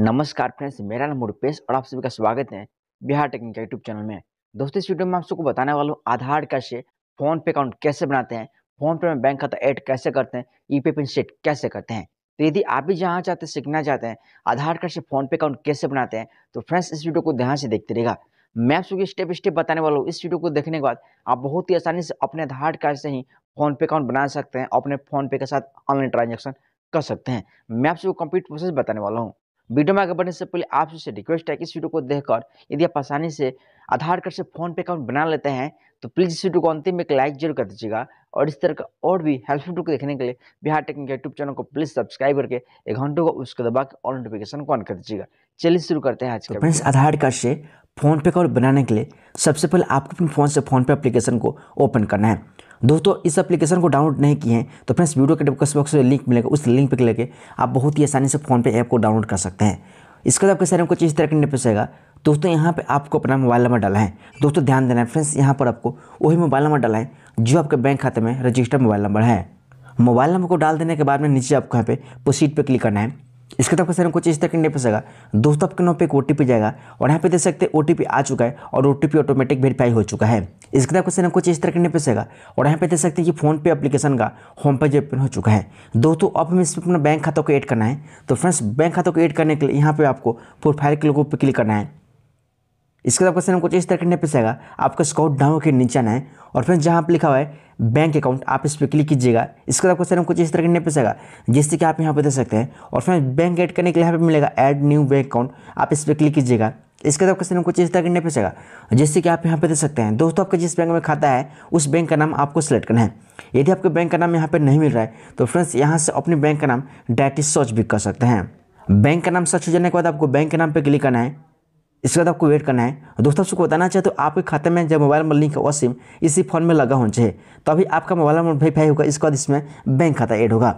नमस्कार फ्रेंड्स मेरा नाम रूपेश और आप सभी का स्वागत है बिहार टेक्निक यूट्यूब चैनल में दोस्तों इस वीडियो में आप सबको बताने वाला हूँ आधार कार्ड से फोन पे अकाउंट कैसे बनाते हैं फोन पे में बैंक खाता ऐड कैसे करते हैं ई पे पिन सेट कैसे करते हैं तो यदि आप भी जहाँ चाहते हैं सीखना चाहते हैं आधार कार्ड से फोन पे अकाउंट कैसे बनाते हैं तो फ्रेंड्स इस वीडियो को ध्यान से देखते रहेगा मैं आप सबको स्टेप स्टेप बताने वाला हूँ इस वीडियो को देखने के बाद आप बहुत ही आसानी से अपने आधार कार्ड से ही फोन पे अकाउंट बना सकते हैं अपने फोन पे के साथ ऑनलाइन ट्रांजेक्शन कर सकते हैं मैं आप सबको कंप्लीट प्रोसेस बताने वाला हूँ वीडियो में आगे बढ़ने से पहले आपसे रिक्वेस्ट है कि इस वीडियो को देखकर यदि आप आसानी से आधार कार्ड से फोन पे अकाउंट बना लेते हैं तो प्लीज़ इस वीडियो को अंतिम में एक लाइक जरूर कर दीजिएगा और इस तरह का और भी हेल्पफुल वीडियो को देखने के लिए बिहार टेक्निक यूट्यूब चैनल को प्लीज़ सब्सक्राइब करके एक घंटों को उसको दबा के ऑल नोटिफिकेशन को ऑन कर दीजिएगा चलिए शुरू करते हैं आज तो के फ्रेंड्स आधार कार्ड से फोन पे अकाउंट बनाने के लिए सबसे पहले आपको अपने फ़ोन से फोन पे अप्लीकेशन को ओपन करना है दोस्तों इस एप्लीकेशन को डाउनलोड नहीं किए हैं तो फ्रेंड्स वीडियो के डिस्क्रिप्शन बॉक्स में लिंक मिलेगा उस लिंक पर क्लिक करके आप बहुत ही आसानी से फोन पे ऐप को डाउनलोड कर सकते हैं इसके बाद आपके सारे कुछ इस तरह नहीं निपसेगा दोस्तों यहाँ पर आपको अपना मोबाइल नंबर डाला है दोस्तों ध्यान देना है फ्रेंड्स यहाँ पर आपको वही मोबाइल नंबर डाला है जो आपके बैंक खाते में रजिस्टर्ड मोबाइल नंबर है मोबाइल नंबर को डाल देने के बाद में नीचे आपको यहाँ पे प्रोसीड पर क्लिक करना है इसके तब तो आपका कुछ इस तरह करने पर सका दोस्तों आपके नाम पे एक ओ जाएगा और यहाँ पे देख सकते हैं ओ आ चुका है और ओ ऑटोमेटिक वेरीफाई हो चुका है इसके तब का सर कुछ इस तरह नहीं पर और यहाँ पे देख सकते हैं कि फोन पे अपलीकेशन का होम पेज ओपन हो चुका है दोस्तों अब हमें इसमें अपना बैंक खाता को एड करना है तो फ्रेंड्स बैंक खाता को एड करने के लिए यहाँ पर आपको प्रोफाइल के लोगों पर क्लिक करना है इसके बाद क्वेश्चन कुछ इस तरह करने पर आएगा आपका स्काउट डाउन के नीचे आना है और फिर जहाँ पर लिखा हुआ है बैंक अकाउंट आप इस पर क्लिक कीजिएगा इसके बाद क्वेश्चन कुछ इस तरह करने पर आएगा जिससे कि आप यहाँ पर दे सकते हैं और फिर बैंक ऐड करने के लिए यहाँ पर मिलेगा एड न्यू बैंक अकाउंट आप इस पर क्लिक कीजिएगा इसके बाद क्वेश्चन कुछ इस तरह करने पर आएगा जिससे कि आप यहाँ पर दे सकते हैं दोस्तों आपका जिस बैंक में खाता है उस बैंक का नाम आपको सेलेक्ट करना है यदि आपके बैंक का नाम यहाँ पर नहीं मिल रहा है तो फ्रेंड्स यहाँ से अपने बैंक का नाम डायरेक्टली सर्च भी कर सकते हैं बैंक का नाम सर्च हो जाने के बाद आपको बैंक के नाम पर क्लिक करना है इसके बाद आपको वेट करना है दोस्तों आपको बताना चाहते तो आपके खाते में जब मोबाइल नंबर लिंक वह सिम इसी फोन में लगा होना चाहिए तभी तो अभी आपका मोबाइल नंबर वेरीफाई होगा इसके बाद इसमें बैंक खाता ऐड होगा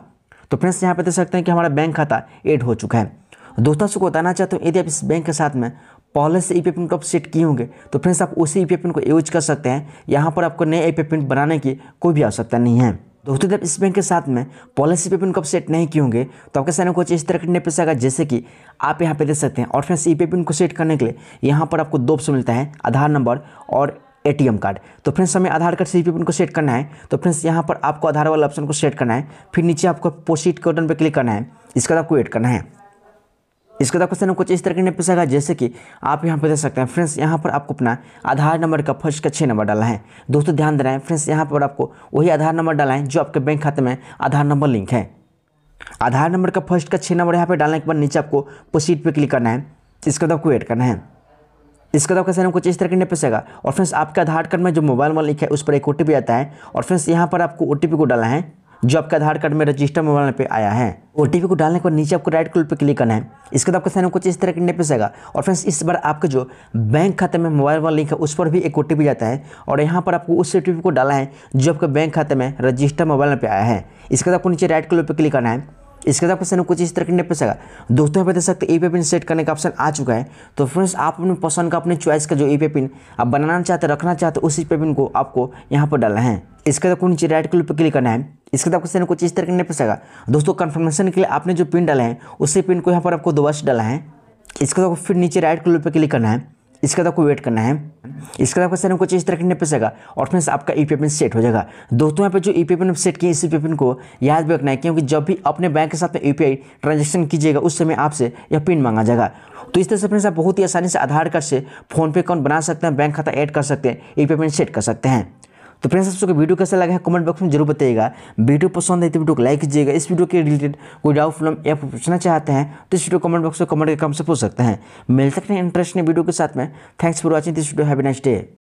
तो फ्रेंड्स यहाँ पर देख सकते हैं कि हमारा बैंक खाता ऐड हो चुका है दोस्तों आपको बताना चाहते हो यदि आप इस बैंक के साथ में पहले से ई e पे को आप सेट किए होंगे तो फ्रेंड्स आप उसी ई पे पिन को यूज कर सकते हैं यहाँ पर आपको नए ई पे पिन बनाने की कोई भी आवश्यकता नहीं है दोस्तों जब इस बैंक के साथ में पॉलिसी पे e को सेट नहीं किए होंगे तो आपके सामने कुछ इस तरह का इंटरफेस आएगा जैसे कि आप यहाँ पे देख सकते हैं और फ्रेंड्स ई पे पिन को सेट करने के लिए यहाँ पर आपको दो ऑप्शन मिलता है आधार नंबर और एटीएम कार्ड तो फ्रेंड्स हमें आधार कार्ड से ई e पिन को सेट करना है तो फ्रेंड्स यहाँ पर आपको आधार वाला ऑप्शन को सेट करना है फिर नीचे आपको पोस्टिट के बटन पर क्लिक करना है इसके बाद आपको एड करना है इसके बाद क्वेश्चन कुछ इस तरीके ने पूछेगा जैसे कि आप यहाँ पर देख सकते हैं फ्रेंड्स यहाँ पर आपको अपना आधार नंबर का फर्स्ट का छः नंबर डाला है दोस्तों ध्यान दे रहे हैं फ्रेंड्स यहाँ पर आपको वही आधार नंबर डाला है जो आपके बैंक खाते में आधार नंबर लिंक है आधार नंबर का फर्स्ट का छः नंबर यहाँ पर डालने के बाद नीचे आपको प्रोसीड पर क्लिक करना है इसके बाद आपको एड करना है इसके बाद क्वेश्चन कुछ इस तरह करने पैसेगा और फ्रेंड्स आपके आधार कार्ड में जो मोबाइल नंबर लिखा है उस पर एक ओ आता है और फ्रेंड्स यहाँ पर आपको ओ को डालना है जो आपके आधार कार्ड में रजिस्टर मोबाइल पे आया है ओ को डालने के बाद नीचे आपको राइट कॉल पे क्लिक करना है इसके बाद आपका सैन कुछ इस तरह के इंटरफेस आएगा और फ्रेंड्स इस बार आपके जो बैंक खाते में मोबाइल वाला लिंक है उस पर भी एक ओ जाता है और यहाँ पर आपको उस ओ को डाला है जो आपके बैंक खाते में रजिस्टर मोबाइल पे आया है इसके बाद आपको नीचे राइट कलर पर क्लिक करना है इसके बाद आपका सैन कुछ इस तरह के इंटरफेस आएगा दोस्तों यहाँ पर देख सकते ई पे पिन सेट करने का ऑप्शन आ चुका है तो फ्रेंड्स आप अपने पसंद का अपने चॉइस का जो पे पिन आप बनाना चाहते रखना चाहते ई पे पिन को आपको यहाँ पर डालना है इसके बाद आपको नीचे राइट कॉल पर क्लिक करना है इसके बाद आपको क्वेश्चन कुछ इस तरह नहीं पूछेगा दोस्तों कन्फर्मेशन के लिए आपने जो पिन डाला है उसी पिन को यहाँ पर आपको दोबारा डाला है इसके बाद फिर नीचे राइट कलर पर क्लिक करना है इसके बाद आपको वेट करना है इसके बाद आपका सर कुछ इस तरह नहीं पूछेगा और फिर आपका ई पी सेट हो जाएगा दोस्तों यहाँ पर जो ई पी सेट किए इस ई e को याद भी रखना है क्योंकि जब भी अपने बैंक के साथ में यू e ट्रांजेक्शन कीजिएगा उस समय आपसे यह पिन मांगा जाएगा तो इस तरह से अपने साथ बहुत ही आसानी से आधार कार्ड से फोनपे अकाउंट बना सकते हैं बैंक खाता ऐड कर सकते हैं ई पेमेंट सेट कर सकते हैं तो फ्रेंड्स आपको वीडियो कैसा लगा है कमेंट बॉक्स में जरूर बताइएगा वीडियो पसंद है तो वीडियो को लाइक कीजिएगा इस वीडियो के रिलेटेड कोई डाउट फिल्म या पूछना चाहते हैं तो इस वीडियो कमेंट बॉक्स में कमेंट के काम से पूछ सकते हैं मिल सकते हैं ने वीडियो के साथ में thanks for watching this video have a next day